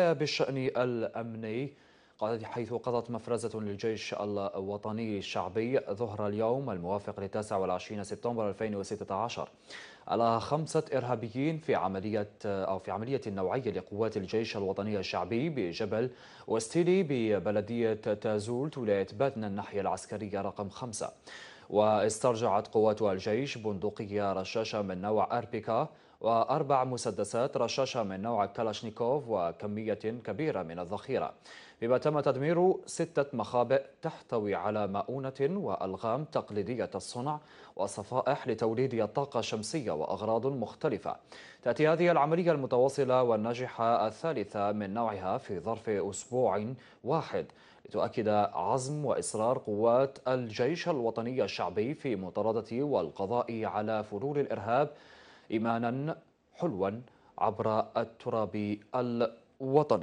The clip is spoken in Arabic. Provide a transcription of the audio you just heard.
بالشأن الأمني حيث قضت مفرزة للجيش الوطني الشعبي ظهر اليوم الموافق ل 29 سبتمبر 2016 على خمسة إرهابيين في عملية أو في عملية نوعية لقوات الجيش الوطني الشعبي بجبل وستيلي ببلدية تازولت ولاية باتنا الناحية العسكرية رقم خمسة واسترجعت قوات الجيش بندقية رشاشة من نوع أربيكا وأربع مسدسات رشاشة من نوع كالاشنيكوف وكمية كبيرة من الذخيرة بما تم تدمير ستة مخابئ تحتوي على مؤونة وألغام تقليدية الصنع وصفائح لتوليد الطاقة الشمسية وأغراض مختلفة تأتي هذه العملية المتواصلة والناجحة الثالثة من نوعها في ظرف أسبوع واحد لتؤكد عزم وإصرار قوات الجيش الوطني الشعبي في مطاردة والقضاء على فلول الإرهاب إيمانا حلوا عبر التراب الوطني